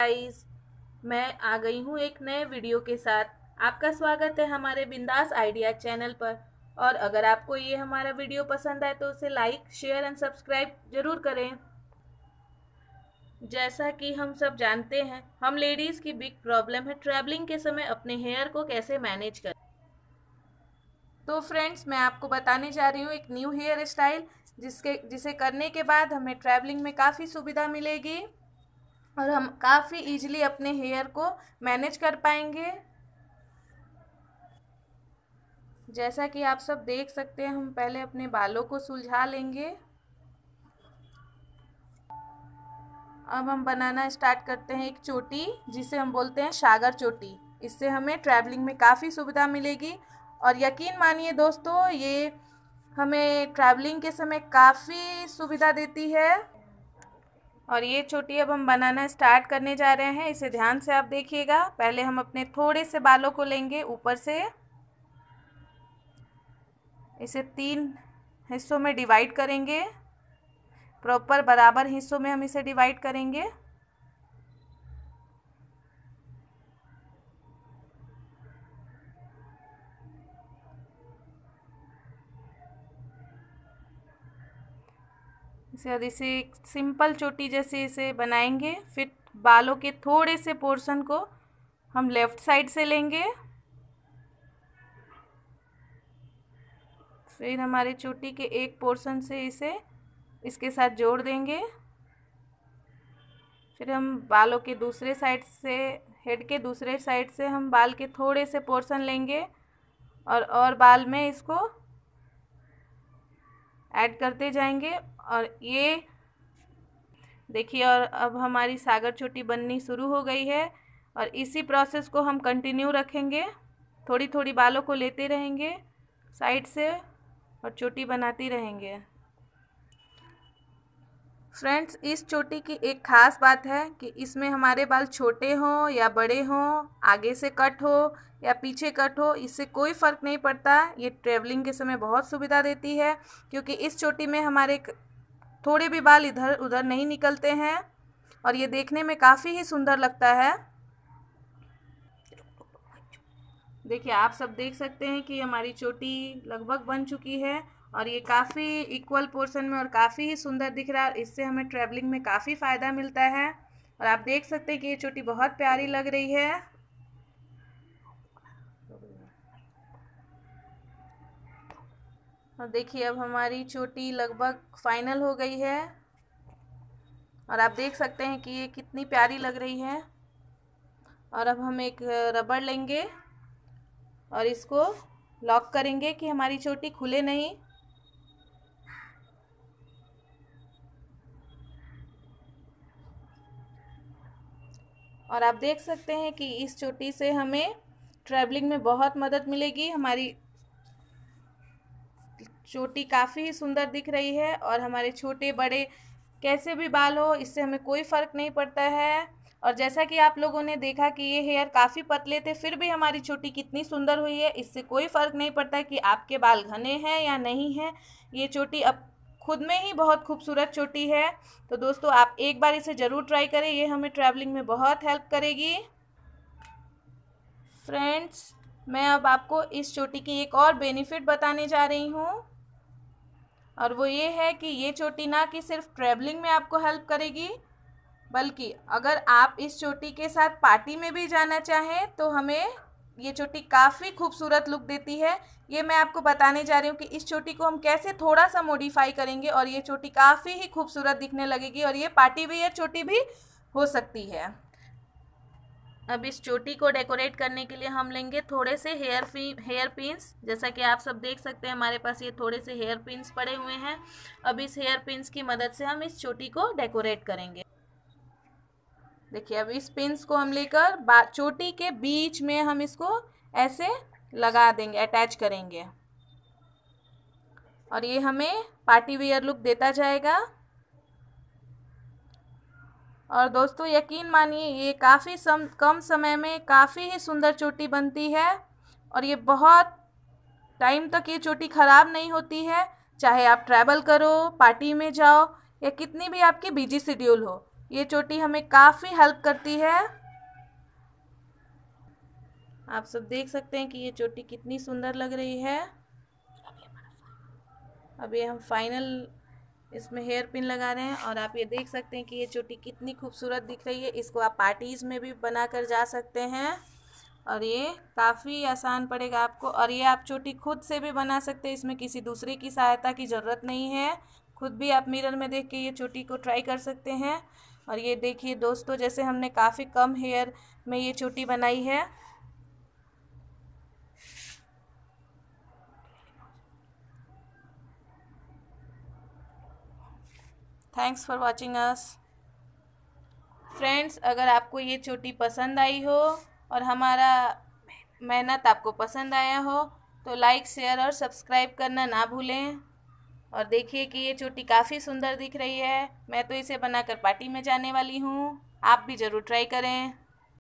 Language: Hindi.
गाइस मैं आ गई हूँ एक नए वीडियो के साथ आपका स्वागत है हमारे बिंदास आइडिया चैनल पर और अगर आपको ये हमारा वीडियो पसंद आए तो उसे लाइक शेयर एंड सब्सक्राइब जरूर करें जैसा कि हम सब जानते हैं हम लेडीज़ की बिग प्रॉब्लम है ट्रैवलिंग के समय अपने हेयर को कैसे मैनेज करें तो फ्रेंड्स मैं आपको बताने जा रही हूँ एक न्यू हेयर स्टाइल जिसके जिसे करने के बाद हमें ट्रैवलिंग में काफ़ी सुविधा मिलेगी और हम काफ़ी ईजिली अपने हेयर को मैनेज कर पाएंगे जैसा कि आप सब देख सकते हैं हम पहले अपने बालों को सुलझा लेंगे अब हम बनाना स्टार्ट करते हैं एक चोटी जिसे हम बोलते हैं सागर चोटी इससे हमें ट्रैवलिंग में काफ़ी सुविधा मिलेगी और यकीन मानिए दोस्तों ये हमें ट्रैवलिंग के समय काफ़ी सुविधा देती है और ये चोटी अब हम बनाना स्टार्ट करने जा रहे हैं इसे ध्यान से आप देखिएगा पहले हम अपने थोड़े से बालों को लेंगे ऊपर से इसे तीन हिस्सों में डिवाइड करेंगे प्रॉपर बराबर हिस्सों में हम इसे डिवाइड करेंगे शायद इसे एक सिंपल चोटी जैसे इसे बनाएंगे फिर बालों के थोड़े से पोर्शन को हम लेफ़्ट साइड से लेंगे फिर हमारे चोटी के एक पोर्शन से इसे इसके साथ जोड़ देंगे फिर हम बालों के दूसरे साइड से हेड के दूसरे साइड से हम बाल के थोड़े से पोर्शन लेंगे और और बाल में इसको ऐड करते जाएंगे और ये देखिए और अब हमारी सागर छोटी बननी शुरू हो गई है और इसी प्रोसेस को हम कंटिन्यू रखेंगे थोड़ी थोड़ी बालों को लेते रहेंगे साइड से और चोटी बनाती रहेंगे फ्रेंड्स इस चोटी की एक ख़ास बात है कि इसमें हमारे बाल छोटे हों या बड़े हों आगे से कट हो या पीछे कट हो इससे कोई फ़र्क नहीं पड़ता ये ट्रैवलिंग के समय बहुत सुविधा देती है क्योंकि इस चोटी में हमारे थोड़े भी बाल इधर उधर नहीं निकलते हैं और ये देखने में काफ़ी ही सुंदर लगता है देखिए आप सब देख सकते हैं कि हमारी चोटी लगभग बन चुकी है और ये काफ़ी इक्वल पोर्शन में और काफ़ी ही सुंदर दिख रहा है इससे हमें ट्रैवलिंग में काफ़ी फ़ायदा मिलता है और आप देख सकते हैं कि ये चोटी बहुत प्यारी लग रही है और देखिए अब हमारी चोटी लगभग फाइनल हो गई है और आप देख सकते हैं कि ये कितनी प्यारी लग रही है और अब हम एक रबड़ लेंगे और इसको लॉक करेंगे कि हमारी चोटी खुले नहीं और आप देख सकते हैं कि इस चोटी से हमें ट्रैवलिंग में बहुत मदद मिलेगी हमारी चोटी काफ़ी सुंदर दिख रही है और हमारे छोटे बड़े कैसे भी बाल हो इससे हमें कोई फ़र्क नहीं पड़ता है और जैसा कि आप लोगों ने देखा कि ये हेयर काफ़ी पतले थे फिर भी हमारी चोटी कितनी सुंदर हुई है इससे कोई फ़र्क नहीं पड़ता कि आपके बाल घने हैं या नहीं हैं ये चोटी अब खुद में ही बहुत खूबसूरत चोटी है तो दोस्तों आप एक बार इसे ज़रूर ट्राई करें ये हमें ट्रैवलिंग में बहुत हेल्प करेगी फ्रेंड्स मैं अब आपको इस चोटी की एक और बेनिफिट बताने जा रही हूँ और वो ये है कि ये चोटी ना कि सिर्फ ट्रैवलिंग में आपको हेल्प करेगी बल्कि अगर आप इस चोटी के साथ पार्टी में भी जाना चाहें तो हमें ये चोटी काफ़ी खूबसूरत लुक देती है ये मैं आपको बताने जा रही हूँ कि इस चोटी को हम कैसे थोड़ा सा मॉडिफाई करेंगे और ये चोटी काफ़ी ही खूबसूरत दिखने लगेगी और ये पार्टी वेयर चोटी भी हो सकती है अब इस चोटी को डेकोरेट करने के लिए हम लेंगे थोड़े से हेयर फी हेयर पिंस जैसा कि आप सब देख सकते हैं हमारे पास ये थोड़े से हेयर पिंस पड़े हुए हैं अब इस हेयर पिंस की मदद से हम इस चोटी को डेकोरेट करेंगे देखिए अब इस पिंस को हम लेकर चोटी के बीच में हम इसको ऐसे लगा देंगे अटैच करेंगे और ये हमें पार्टी वेयर लुक देता जाएगा और दोस्तों यकीन मानिए ये काफ़ी सम कम समय में काफ़ी ही सुंदर चोटी बनती है और ये बहुत टाइम तक ये चोटी ख़राब नहीं होती है चाहे आप ट्रैवल करो पार्टी में जाओ या कितनी भी आपकी बिजी शेड्यूल हो ये चोटी हमें काफ़ी हेल्प करती है आप सब देख सकते हैं कि ये चोटी कितनी सुंदर लग रही है अब ये हम फाइनल इसमें हेयर पिन लगा रहे हैं और आप ये देख सकते हैं कि ये चोटी कितनी खूबसूरत दिख रही है इसको आप पार्टीज़ में भी बना कर जा सकते हैं और ये काफ़ी आसान पड़ेगा आपको और ये आप चोटी खुद से भी बना सकते हैं इसमें किसी दूसरे की सहायता की ज़रूरत नहीं है खुद भी आप मिरर में देख के ये चोटी को ट्राई कर सकते हैं और ये देखिए दोस्तों जैसे हमने काफ़ी कम हेयर में ये चोटी बनाई है thanks for watching us friends अगर आपको ये चोटी पसंद आई हो और हमारा मेहनत आपको पसंद आया हो तो लाइक शेयर और सब्सक्राइब करना ना भूलें और देखिए कि ये चोटी काफ़ी सुंदर दिख रही है मैं तो इसे बनाकर पार्टी में जाने वाली हूँ आप भी ज़रूर ट्राई करें